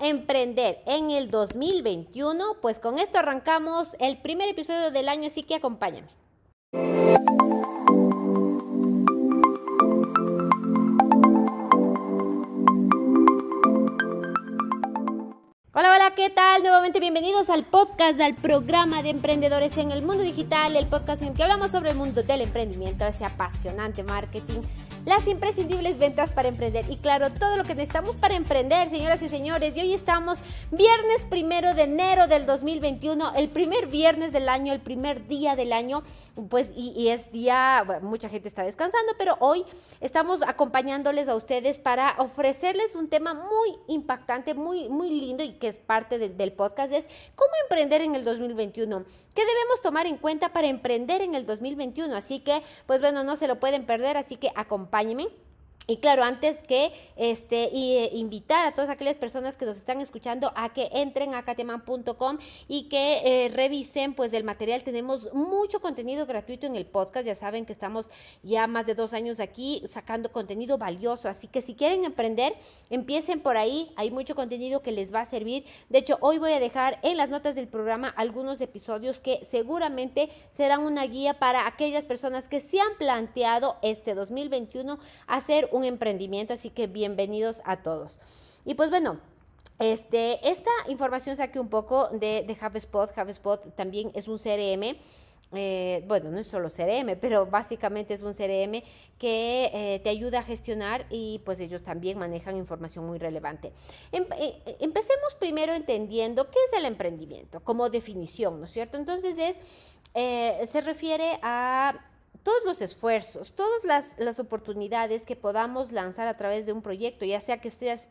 emprender en el 2021? Pues con esto arrancamos el primer episodio del año, así que acompáñame. Hola, hola, ¿qué tal? Nuevamente bienvenidos al podcast, al programa de emprendedores en el mundo digital, el podcast en el que hablamos sobre el mundo del emprendimiento, ese apasionante marketing las imprescindibles ventas para emprender. Y claro, todo lo que necesitamos para emprender, señoras y señores. Y hoy estamos viernes primero de enero del 2021, el primer viernes del año, el primer día del año. Pues, y, es día, mucha gente está descansando, pero hoy estamos acompañándoles a ustedes para ofrecerles un tema muy impactante, muy, muy lindo y que es parte del, del podcast, es cómo emprender en el 2021. ¿Qué debemos tomar en cuenta para emprender en el 2021? Así que, pues bueno, no se lo pueden perder, así que acompañen. acompanhe-me Y claro, antes que este, eh, invitar a todas aquellas personas que nos están escuchando a que entren a cateman.com y que eh, revisen pues el material. Tenemos mucho contenido gratuito en el podcast. Ya saben que estamos ya más de dos años aquí sacando contenido valioso. Así que si quieren emprender, empiecen por ahí. Hay mucho contenido que les va a servir. De hecho, hoy voy a dejar en las notas del programa algunos episodios que seguramente serán una guía para aquellas personas que se han planteado este 2021 hacer un emprendimiento, así que bienvenidos a todos. Y pues bueno, este, esta información saqué un poco de, HubSpot. HubSpot también es un CRM. Eh, bueno, no es solo CRM, pero básicamente es un CRM que eh, te ayuda a gestionar y pues ellos también manejan información muy relevante. Em, eh, empecemos primero entendiendo qué es el emprendimiento como definición, ¿no es cierto? Entonces es, se refiere a todos los esfuerzos, todas las, oportunidades que podamos lanzar a través de un proyecto, ya sea que estés,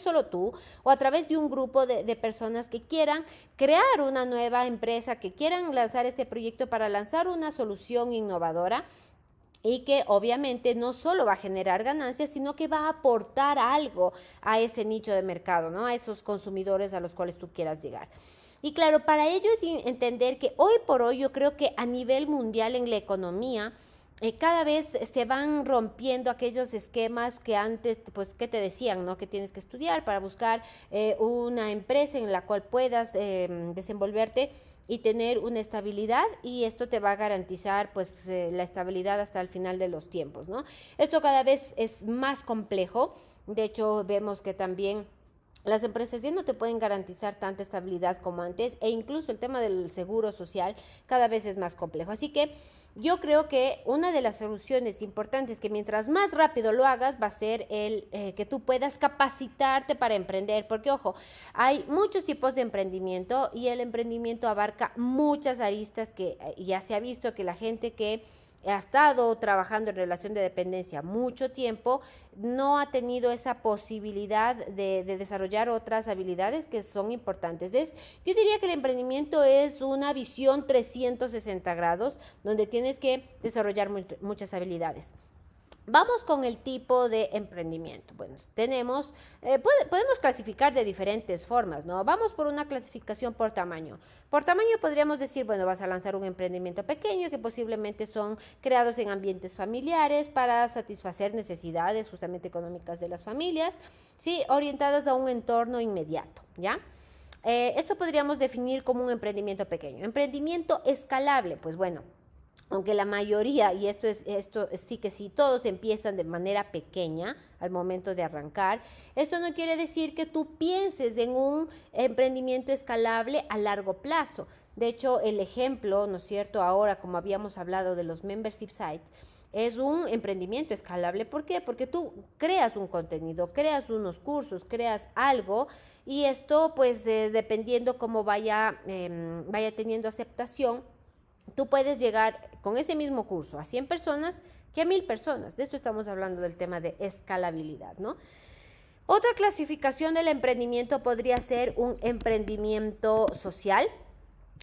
solo tú o a través de un grupo de, personas que quieran crear una nueva empresa, que quieran lanzar este proyecto para lanzar una solución innovadora y que obviamente no solo va a generar ganancias, sino que va a aportar algo a ese nicho de mercado, ¿no? a esos consumidores a los cuales tú quieras llegar. Y claro, para ello es entender que hoy por hoy yo creo que a nivel mundial en la economía, eh, cada vez se van rompiendo aquellos esquemas que antes, pues, ¿qué te decían, ¿no? Que tienes que estudiar para buscar eh, una empresa en la cual puedas em, desenvolverte y tener una estabilidad y esto te va a garantizar pues eh, la estabilidad hasta el final de los tiempos, ¿no? Esto cada vez es más complejo, de hecho vemos que también las empresas ya no te pueden garantizar tanta estabilidad como antes e incluso el tema del seguro social cada vez es más complejo. Así que yo creo que una de las soluciones importantes que mientras más rápido lo hagas va a ser el eh, que tú puedas capacitarte para emprender, porque ojo, hay muchos tipos de emprendimiento y el emprendimiento abarca muchas aristas que eh, ya se ha visto que la gente que ha estado trabajando en relación de dependencia mucho tiempo, no ha tenido esa posibilidad de, desarrollar otras habilidades que son importantes. Es, yo diría que el emprendimiento es una visión 360 grados, donde tienes que desarrollar muchas habilidades. Vamos con el tipo de emprendimiento. Bueno, tenemos, eh, podemos clasificar de diferentes formas, ¿no? Vamos por una clasificación por tamaño. Por tamaño podríamos decir, bueno, vas a lanzar un emprendimiento pequeño que posiblemente son creados en ambientes familiares para satisfacer necesidades justamente económicas de las familias, ¿sí? Orientadas a un entorno inmediato, ¿ya? Eh, esto podríamos definir como un emprendimiento pequeño. Emprendimiento escalable, pues bueno, aunque la mayoría, y esto es esto sí que sí, todos empiezan de manera pequeña al momento de arrancar, esto no quiere decir que tú pienses en un emprendimiento escalable a largo plazo. De hecho, el ejemplo, ¿no es cierto? Ahora, como habíamos hablado de los membership sites, es un emprendimiento escalable. ¿Por qué? Porque tú creas un contenido, creas unos cursos, creas algo y esto, pues, eh, dependiendo cómo vaya, em, vaya teniendo aceptación, tú puedes llegar con ese mismo curso a 100 personas que a 1000 personas. De esto estamos hablando del tema de escalabilidad, ¿no? Otra clasificación del emprendimiento podría ser un emprendimiento social,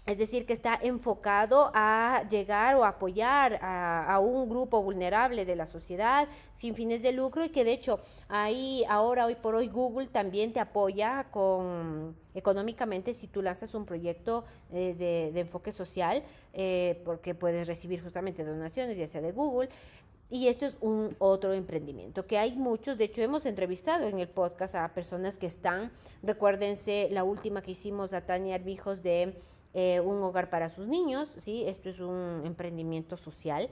es decir, que está enfocado a llegar o apoyar a, un grupo vulnerable de la sociedad sin fines de lucro y que de hecho ahí ahora, hoy por hoy, Google también te apoya con económicamente si tú lanzas un proyecto eh, de, enfoque social, eh, porque puedes recibir justamente donaciones, ya sea de Google. Y esto es un otro emprendimiento, que hay muchos, de hecho hemos entrevistado en el podcast a personas que están, recuérdense la última que hicimos a Tania Arbijos de eh, un hogar para sus niños, ¿sí? esto es un emprendimiento social.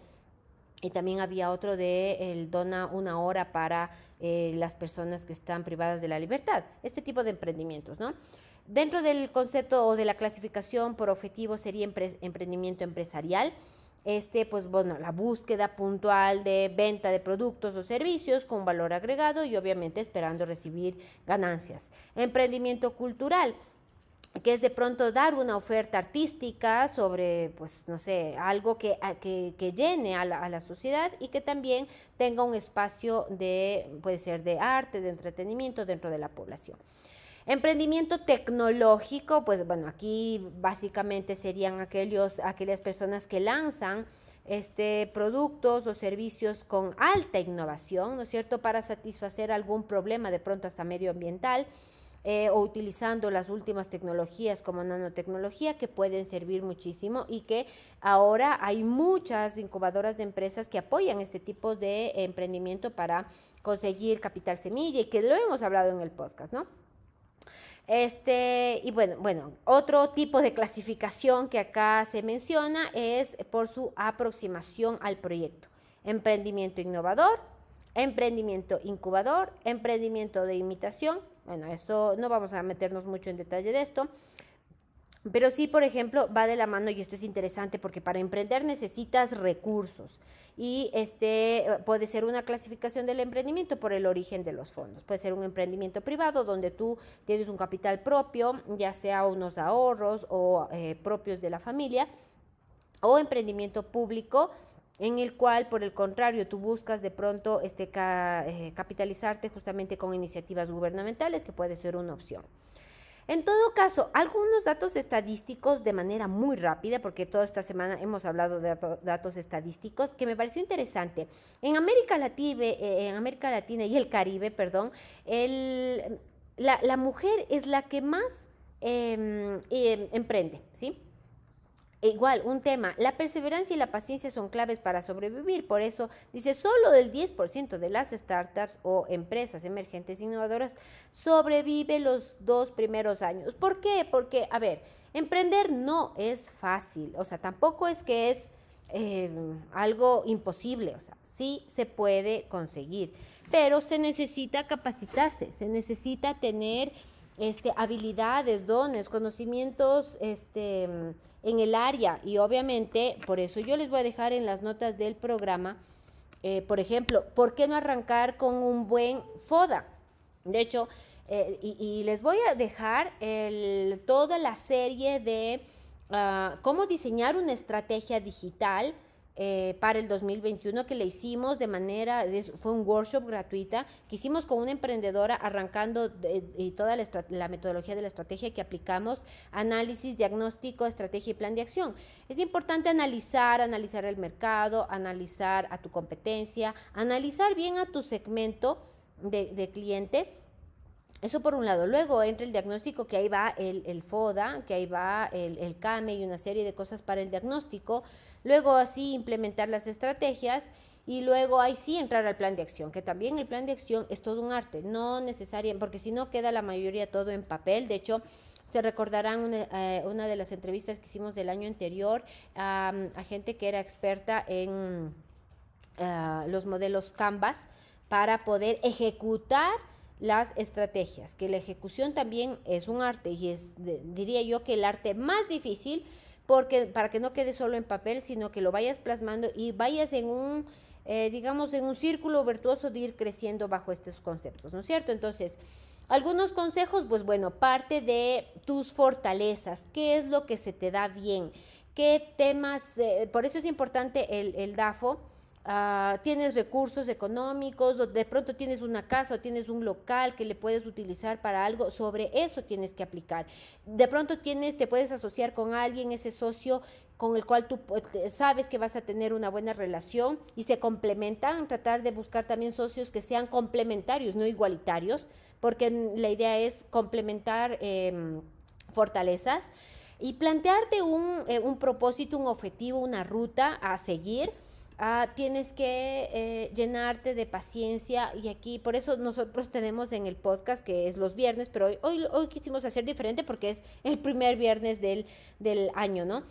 Y también había otro de el dona una hora para eh, las personas que están privadas de la libertad. Este tipo de emprendimientos, ¿no? Dentro del concepto o de la clasificación por objetivo sería emprendimiento empresarial. Este, pues bueno, la búsqueda puntual de venta de productos o servicios con valor agregado y obviamente esperando recibir ganancias. Emprendimiento cultural que es de pronto dar una oferta artística sobre, pues, no sé, algo que, que, llene a la, sociedad y que también tenga un espacio de, puede ser de arte, de entretenimiento dentro de la población. Emprendimiento tecnológico, pues bueno, aquí básicamente serían aquellos, aquellas personas que lanzan este, productos o servicios con alta innovación, ¿no es cierto?, para satisfacer algún problema de pronto hasta medioambiental eh, o utilizando las últimas tecnologías como nanotecnología que pueden servir muchísimo y que ahora hay muchas incubadoras de empresas que apoyan este tipo de emprendimiento para conseguir capital semilla y que lo hemos hablado en el podcast, ¿no? Este, y bueno, bueno, otro tipo de clasificación que acá se menciona es por su aproximación al proyecto. Emprendimiento innovador, emprendimiento incubador, emprendimiento de imitación bueno, no vamos a meternos mucho en detalle de esto. Pero sí, por ejemplo, va de la mano, y esto es interesante porque para emprender necesitas recursos. Y este puede ser una clasificación del emprendimiento por el origen de los fondos. Puede ser un emprendimiento privado donde tú tienes un capital propio, ya sea unos ahorros o eh, propios de la familia, o emprendimiento público en el cual, por el contrario, tú buscas de pronto este, eh, capitalizarte justamente con iniciativas gubernamentales, que puede ser una opción. En todo caso, algunos datos estadísticos de manera muy rápida, porque toda esta semana hemos hablado de datos estadísticos, que me pareció interesante. En América Latina, eh, eh, en América Latina y el Caribe, perdón, la, mujer es la que más em, em, emprende, ¿sí? E igual, un tema, la perseverancia y la paciencia son claves para sobrevivir, por eso dice, solo el 10% de las startups o empresas emergentes innovadoras sobrevive los dos primeros años. ¿Por qué? Porque, a ver, emprender no es fácil, o sea, tampoco es que es eh, algo imposible, o sea, sí se puede conseguir, pero se necesita capacitarse, se necesita tener este, habilidades, dones, conocimientos este, mm, en el área. Y obviamente, por eso yo les voy a dejar en las notas del programa, eh, por ejemplo, ¿por qué no arrancar con un buen FODA? De hecho, eh, y, les voy a dejar toda la serie de ah, cómo diseñar una estrategia digital eh, para el 2021 que le hicimos de manera, fue un workshop gratuita que hicimos con una emprendedora arrancando toda la, metodología de la estrategia que aplicamos, análisis, diagnóstico, estrategia y plan de acción. Es importante analizar, analizar el mercado, analizar a tu competencia, analizar bien a tu segmento de, cliente eso por un lado. Luego entra el diagnóstico, que ahí va el, FODA, que ahí va el, el CAME y una serie de cosas para el diagnóstico luego así implementar las estrategias y luego ahí sí entrar al plan de acción, que también el plan de acción es todo un arte, no necesariamente, porque si no queda la mayoría todo en papel, de hecho se recordarán una, eh, de las entrevistas que hicimos del año anterior a gente que era experta en ah, los modelos Canvas para poder ejecutar las estrategias, que la ejecución también es un arte y es, diría yo, que el arte más difícil porque, para que no quede solo en papel, sino que lo vayas plasmando y vayas en un, eh, digamos, en un círculo virtuoso de ir creciendo bajo estos conceptos, ¿no es cierto? Entonces, algunos consejos, pues bueno, parte de tus fortalezas, qué es lo que se te da bien, qué temas, eh, por eso es importante el, el DAFO Ah, tienes recursos económicos, o de pronto tienes una casa o tienes un local que le puedes utilizar para algo, sobre eso tienes que aplicar. De pronto tienes, te puedes asociar con alguien, ese socio con el cual tú pues, sabes que vas a tener una buena relación y se complementan, tratar de buscar también socios que sean complementarios, no igualitarios, porque la idea es complementar em, fortalezas y plantearte eh, un propósito, un objetivo, una ruta a seguir Ah, tienes que eh, llenarte de paciencia y aquí, por eso nosotros tenemos en el podcast que es los viernes, pero hoy, hoy, quisimos hacer diferente porque es el primer viernes del, año, ¿no?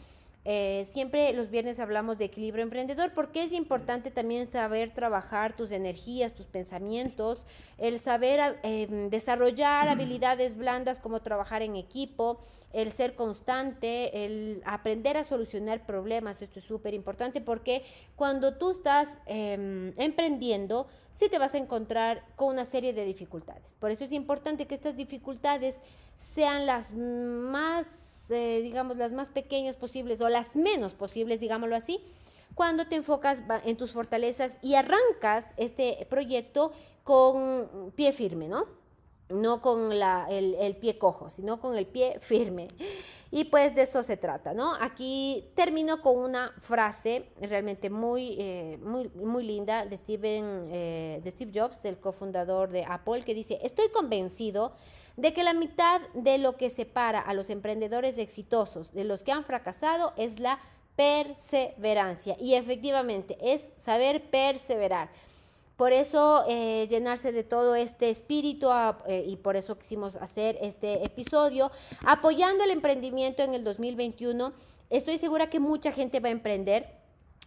Eh, siempre los viernes hablamos de equilibrio emprendedor porque es importante también saber trabajar tus energías, tus pensamientos, el saber eh, desarrollar habilidades blandas como trabajar en equipo, el ser constante, el aprender a solucionar problemas, esto es súper importante porque cuando tú estás em, emprendiendo, sí te vas a encontrar con una serie de dificultades. Por eso es importante que estas dificultades sean las más, eh, digamos, las más pequeñas posibles o las menos posibles, digámoslo así, cuando te enfocas en tus fortalezas y arrancas este proyecto con pie firme, ¿no? no con la, el, pie cojo, sino con el pie firme. Y pues de eso se trata, ¿no? Aquí termino con una frase realmente muy, eh, muy, muy linda de, Steven, eh, de Steve Jobs, el cofundador de Apple, que dice, estoy convencido de que la mitad de lo que separa a los emprendedores exitosos de los que han fracasado es la perseverancia. Y efectivamente, es saber perseverar. Por eso eh, llenarse de todo este espíritu ah, eh, y por eso quisimos hacer este episodio, apoyando el emprendimiento en el 2021. Estoy segura que mucha gente va a emprender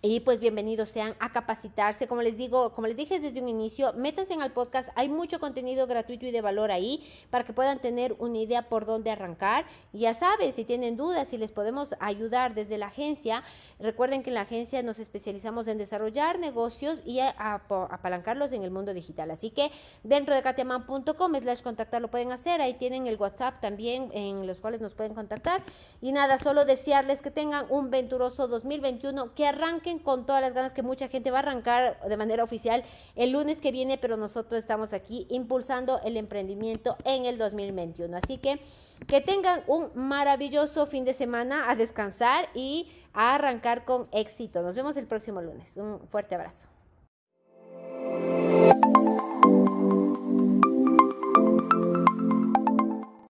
y pues bienvenidos sean a capacitarse. Como les digo, como les dije desde un inicio, métanse en el podcast. Hay mucho contenido gratuito y de valor ahí para que puedan tener una idea por dónde arrancar. Ya saben, si tienen dudas, si les podemos ayudar desde la agencia, recuerden que en la agencia nos especializamos en desarrollar negocios y apalancarlos en el mundo digital. Así que dentro de katiaman.com slash contactar lo pueden hacer. Ahí tienen el WhatsApp también en los cuales nos pueden contactar. Y nada, solo desearles que tengan un venturoso 2021, que arranque con todas las ganas que mucha gente va a arrancar de manera oficial el lunes que viene, pero nosotros estamos aquí impulsando el emprendimiento en el 2021. Así que que tengan un maravilloso fin de semana a descansar y a arrancar con éxito. Nos vemos el próximo lunes. Un fuerte abrazo.